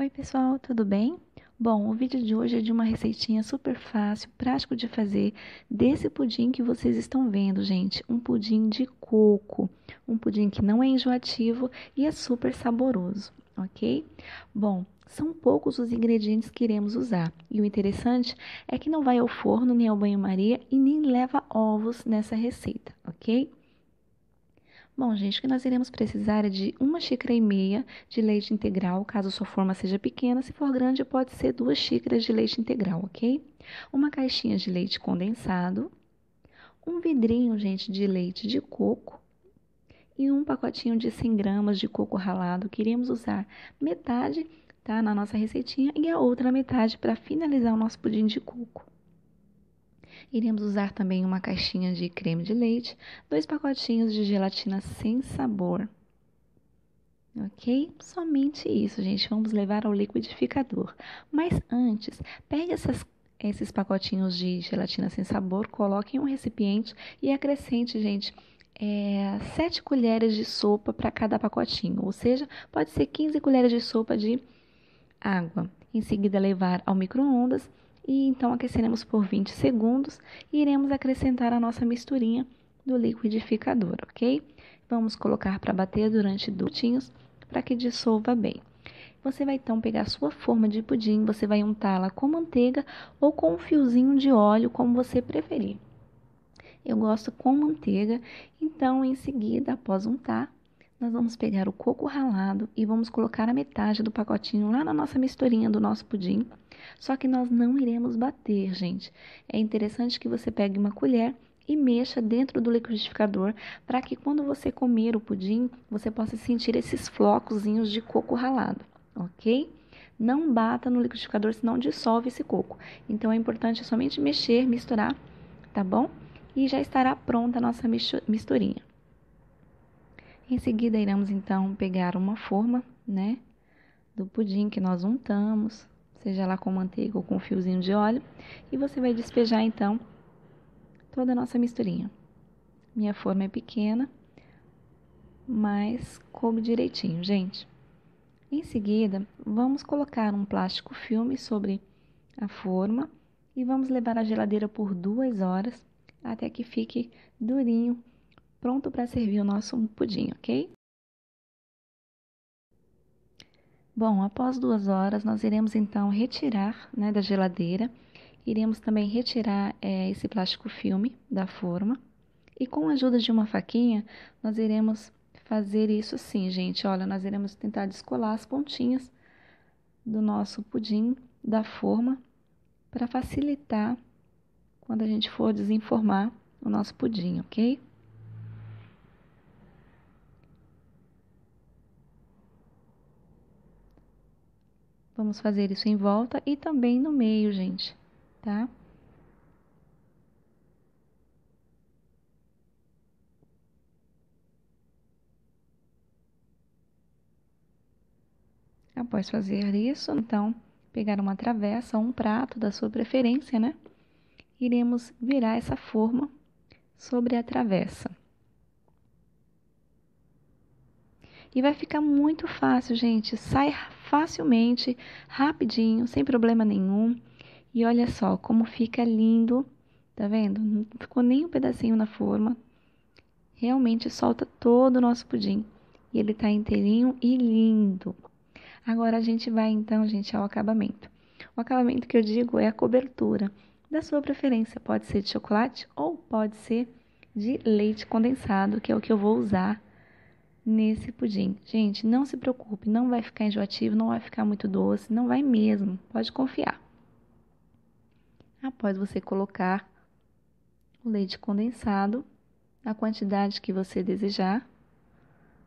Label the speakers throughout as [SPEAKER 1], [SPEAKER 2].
[SPEAKER 1] Oi pessoal, tudo bem? Bom, o vídeo de hoje é de uma receitinha super fácil, prático de fazer, desse pudim que vocês estão vendo, gente. Um pudim de coco, um pudim que não é enjoativo e é super saboroso, ok? Bom, são poucos os ingredientes que iremos usar. E o interessante é que não vai ao forno, nem ao banho-maria e nem leva ovos nessa receita, ok? Bom, gente, que nós iremos precisar é de uma xícara e meia de leite integral, caso sua forma seja pequena. Se for grande, pode ser duas xícaras de leite integral, ok? Uma caixinha de leite condensado, um vidrinho, gente, de leite de coco e um pacotinho de 100 gramas de coco ralado. Queríamos usar metade, tá, na nossa receitinha e a outra metade para finalizar o nosso pudim de coco. Iremos usar também uma caixinha de creme de leite, dois pacotinhos de gelatina sem sabor. Ok? Somente isso, gente. Vamos levar ao liquidificador. Mas antes, pegue essas, esses pacotinhos de gelatina sem sabor, coloque em um recipiente e acrescente, gente, é, 7 colheres de sopa para cada pacotinho, ou seja, pode ser 15 colheres de sopa de água. Em seguida, levar ao micro-ondas e então aqueceremos por 20 segundos e iremos acrescentar a nossa misturinha do liquidificador, ok? Vamos colocar para bater durante minutinhos para que dissolva bem. Você vai então pegar sua forma de pudim, você vai untá-la com manteiga ou com um fiozinho de óleo, como você preferir. Eu gosto com manteiga, então em seguida, após untar, nós vamos pegar o coco ralado e vamos colocar a metade do pacotinho lá na nossa misturinha do nosso pudim. Só que nós não iremos bater, gente. É interessante que você pegue uma colher e mexa dentro do liquidificador para que quando você comer o pudim, você possa sentir esses flocozinhos de coco ralado, ok? Não bata no liquidificador, senão dissolve esse coco. Então é importante somente mexer, misturar, tá bom? E já estará pronta a nossa misturinha. Em seguida, iremos então pegar uma forma, né, do pudim que nós untamos, seja lá com manteiga ou com um fiozinho de óleo, e você vai despejar então toda a nossa misturinha. Minha forma é pequena, mas coube direitinho, gente. Em seguida, vamos colocar um plástico filme sobre a forma e vamos levar à geladeira por duas horas até que fique durinho pronto para servir o nosso pudim, ok? Bom, após duas horas, nós iremos então retirar né, da geladeira, iremos também retirar é, esse plástico filme da forma e com a ajuda de uma faquinha, nós iremos fazer isso assim, gente. Olha, nós iremos tentar descolar as pontinhas do nosso pudim da forma para facilitar quando a gente for desenformar o nosso pudim, ok? Vamos fazer isso em volta e também no meio, gente, tá? Após fazer isso, então, pegar uma travessa ou um prato da sua preferência, né? Iremos virar essa forma sobre a travessa. E vai ficar muito fácil, gente. Sai facilmente, rapidinho, sem problema nenhum. E olha só como fica lindo, tá vendo? Não ficou nem um pedacinho na forma. Realmente solta todo o nosso pudim. E ele tá inteirinho e lindo. Agora a gente vai então, gente, ao acabamento. O acabamento que eu digo é a cobertura. Da sua preferência, pode ser de chocolate ou pode ser de leite condensado, que é o que eu vou usar nesse pudim. Gente, não se preocupe, não vai ficar enjoativo, não vai ficar muito doce, não vai mesmo, pode confiar. Após você colocar o leite condensado na quantidade que você desejar,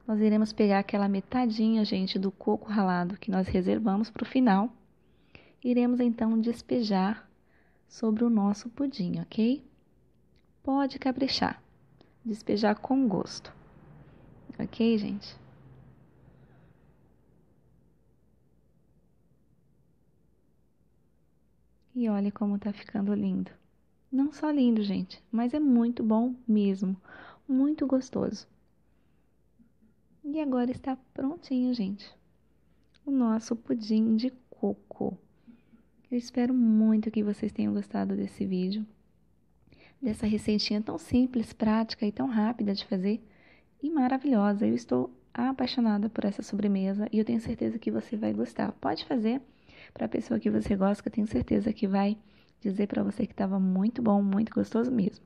[SPEAKER 1] nós iremos pegar aquela metadinha, gente, do coco ralado que nós reservamos para o final. Iremos então despejar sobre o nosso pudim, ok? Pode caprichar, despejar com gosto. Ok, gente? E olha como tá ficando lindo. Não só lindo, gente, mas é muito bom mesmo. Muito gostoso. E agora está prontinho, gente. O nosso pudim de coco. Eu espero muito que vocês tenham gostado desse vídeo. Dessa receitinha tão simples, prática e tão rápida de fazer e maravilhosa. Eu estou apaixonada por essa sobremesa e eu tenho certeza que você vai gostar. Pode fazer para a pessoa que você gosta, que eu tenho certeza que vai dizer para você que estava muito bom, muito gostoso mesmo.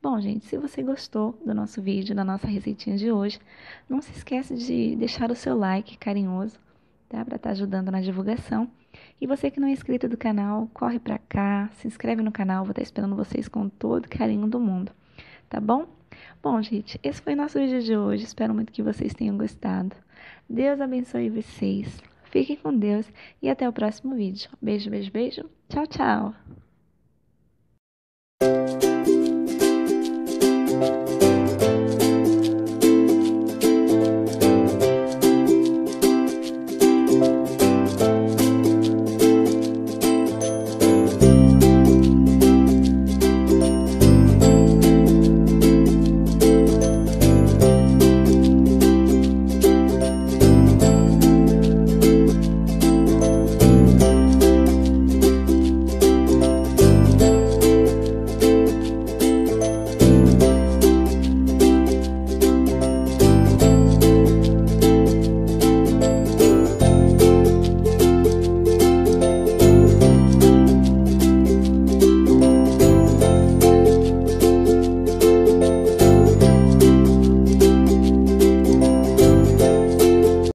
[SPEAKER 1] Bom, gente, se você gostou do nosso vídeo, da nossa receitinha de hoje, não se esquece de deixar o seu like carinhoso, tá? Para estar tá ajudando na divulgação. E você que não é inscrito do canal, corre para cá, se inscreve no canal, vou estar tá esperando vocês com todo carinho do mundo, tá bom? Bom, gente, esse foi nosso vídeo de hoje. Espero muito que vocês tenham gostado. Deus abençoe vocês. Fiquem com Deus e até o próximo vídeo. Beijo, beijo, beijo. Tchau, tchau.